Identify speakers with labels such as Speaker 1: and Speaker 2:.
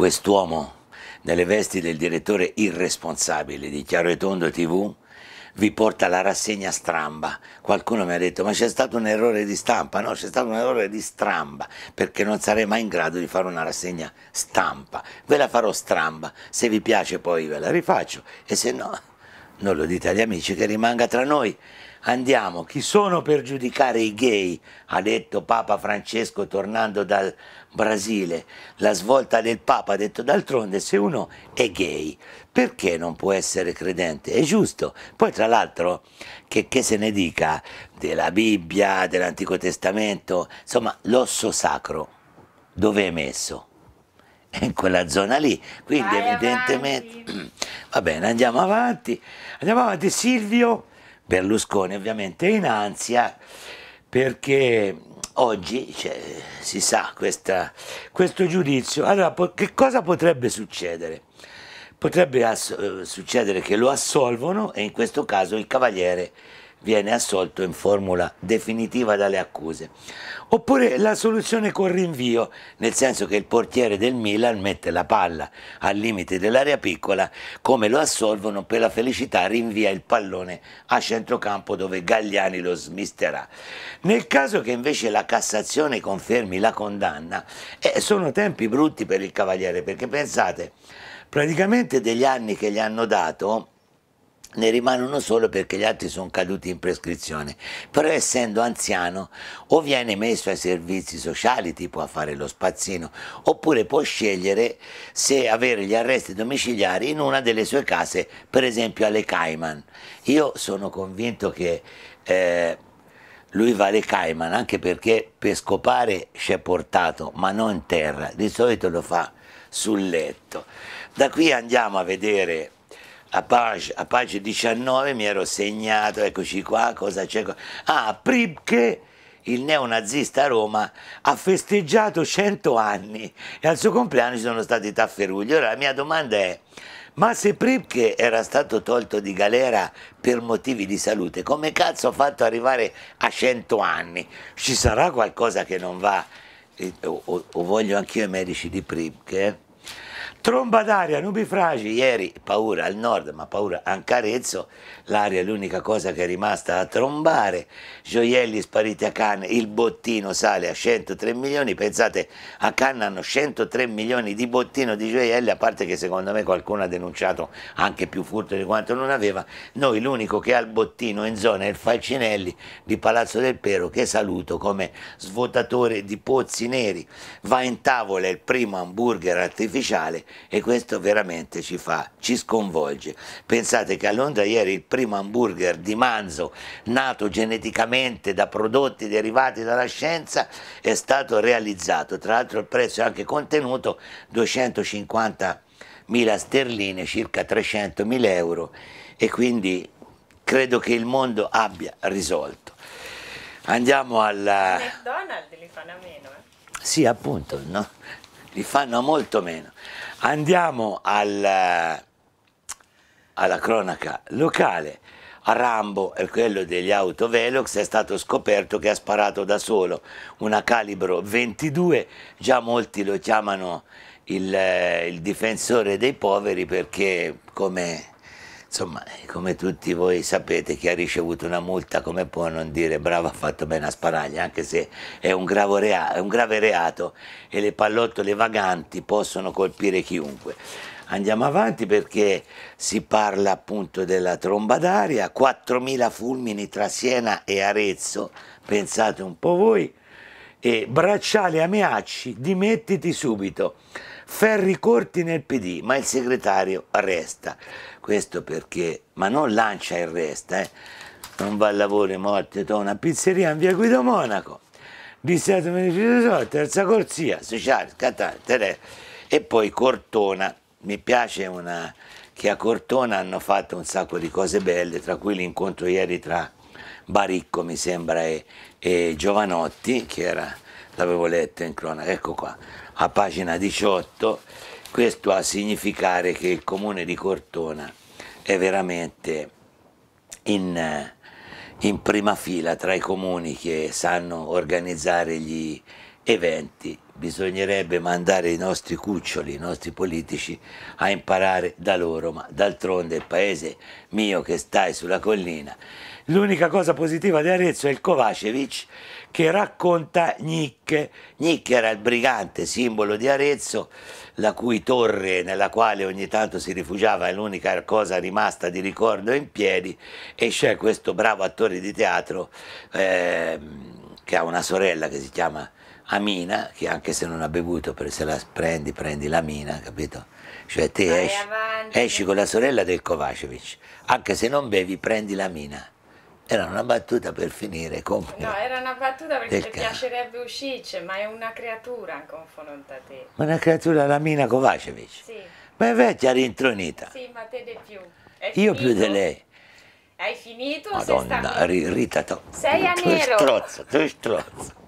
Speaker 1: Quest'uomo, nelle vesti del direttore irresponsabile di Chiaro e Tondo TV, vi porta la rassegna stramba. Qualcuno mi ha detto ma c'è stato un errore di stampa, no c'è stato un errore di stramba perché non sarei mai in grado di fare una rassegna stampa. Ve la farò stramba, se vi piace poi ve la rifaccio e se no non lo dite agli amici, che rimanga tra noi. Andiamo, chi sono per giudicare i gay? Ha detto Papa Francesco tornando dal Brasile. La svolta del Papa ha detto d'altronde se uno è gay, perché non può essere credente? È giusto. Poi tra l'altro, che, che se ne dica della Bibbia, dell'Antico Testamento, insomma, l'osso sacro, dove è messo? in quella zona lì, quindi Vai evidentemente... Avanti. Va bene, andiamo avanti. Andiamo avanti, Silvio Berlusconi ovviamente in ansia perché oggi cioè, si sa questa, questo giudizio. Allora, che cosa potrebbe succedere? Potrebbe eh, succedere che lo assolvono e in questo caso il Cavaliere viene assolto in formula definitiva dalle accuse. Oppure la soluzione col rinvio, nel senso che il portiere del Milan mette la palla al limite dell'area piccola, come lo assolvono per la felicità rinvia il pallone a centrocampo dove Gagliani lo smisterà. Nel caso che invece la Cassazione confermi la condanna, eh, sono tempi brutti per il Cavaliere, perché pensate, praticamente degli anni che gli hanno dato, ne rimane uno solo perché gli altri sono caduti in prescrizione, però essendo anziano o viene messo ai servizi sociali tipo a fare lo spazzino oppure può scegliere se avere gli arresti domiciliari in una delle sue case, per esempio alle Cayman. Io sono convinto che eh, lui va alle Cayman anche perché per scopare ci è portato ma non in terra, di solito lo fa sul letto. Da qui andiamo a vedere a pagina, a pagina 19 mi ero segnato, eccoci qua, cosa c'è? Ah, Pribke il neonazista a Roma, ha festeggiato 100 anni e al suo compleanno ci sono stati tafferugli. Ora la mia domanda è, ma se Pripke era stato tolto di galera per motivi di salute, come cazzo ha fatto arrivare a 100 anni? Ci sarà qualcosa che non va? Eh, o, o, o voglio anch'io i medici di Pripke? Tromba d'aria, nubifragi, ieri paura al nord ma paura anche a Rezzo, l'aria è l'unica cosa che è rimasta a trombare, gioielli spariti a Cannes, il bottino sale a 103 milioni, pensate a Cannes hanno 103 milioni di bottino di gioielli, a parte che secondo me qualcuno ha denunciato anche più furto di quanto non aveva, noi l'unico che ha il bottino in zona è il Falcinelli di Palazzo del Pero che saluto come svuotatore di pozzi neri, va in tavola il primo hamburger artificiale, e questo veramente ci fa, ci sconvolge. Pensate che a Londra ieri il primo hamburger di manzo nato geneticamente da prodotti derivati dalla scienza è stato realizzato, tra l'altro il prezzo è anche contenuto 250.000 sterline, circa 300.000 euro e quindi credo che il mondo abbia risolto. Andiamo al... alla... Eh, McDonald's li fanno a meno, eh? Sì, appunto, no? li fanno molto meno. Andiamo al, alla cronaca locale. A Rambo, quello degli autovelox, è stato scoperto che ha sparato da solo una calibro 22, già molti lo chiamano il, eh, il difensore dei poveri perché come insomma, come tutti voi sapete, chi ha ricevuto una multa come può non dire bravo ha fatto bene a sparaglia, anche se è un, reato, è un, grave reato e le pallottole vaganti possono colpire chiunque. Andiamo avanti perché si parla appunto della tromba d'aria, 4.000 fulmini tra Siena e Arezzo, pensate un po' voi, e bracciali a Meacci, dimettiti subito. Ferri corti nel PD, ma il segretario resta. Questo perché, ma non lancia e resta, eh. non va al lavoro, è morte, to una pizzeria in via Guido Monaco, distretto Menefisoso, terza corsia, sociale, catale, e poi Cortona. Mi piace una, che a Cortona hanno fatto un sacco di cose belle, tra cui l'incontro ieri tra Baricco, mi sembra, e, e Giovanotti, che era l'avevo letto in cronaca, ecco qua, a pagina 18, questo a significare che il comune di Cortona è veramente in, in prima fila tra i comuni che sanno organizzare gli, eventi. Bisognerebbe mandare i nostri cuccioli, i nostri politici a imparare da loro, ma d'altronde il paese mio che stai sulla collina. L'unica cosa positiva di Arezzo è il Kovacevic che racconta Nick. Nick era il brigante, simbolo di Arezzo, la cui torre nella quale ogni tanto si rifugiava è l'unica cosa rimasta di ricordo in piedi e c'è questo bravo attore di teatro. Eh, che ha una sorella che si chiama Amina, che anche se non ha bevuto, se la prendi, prendi la mina, capito? Cioè te esci, esci con la sorella del Kovacevic, anche se non bevi prendi la mina. Era una battuta per finire comunque. No, era una battuta perché ti piacerebbe uscirci, ma è una creatura in confronto a te. Ma una creatura, la mina Kovacevic? Sì. Ma è vecchia, rintronita. Sì, ma te di più. È Io figo. più di lei. Hai finito? Madonna, sei stato... ritata. Sei a tu nero. Strozzo, tu strozzo.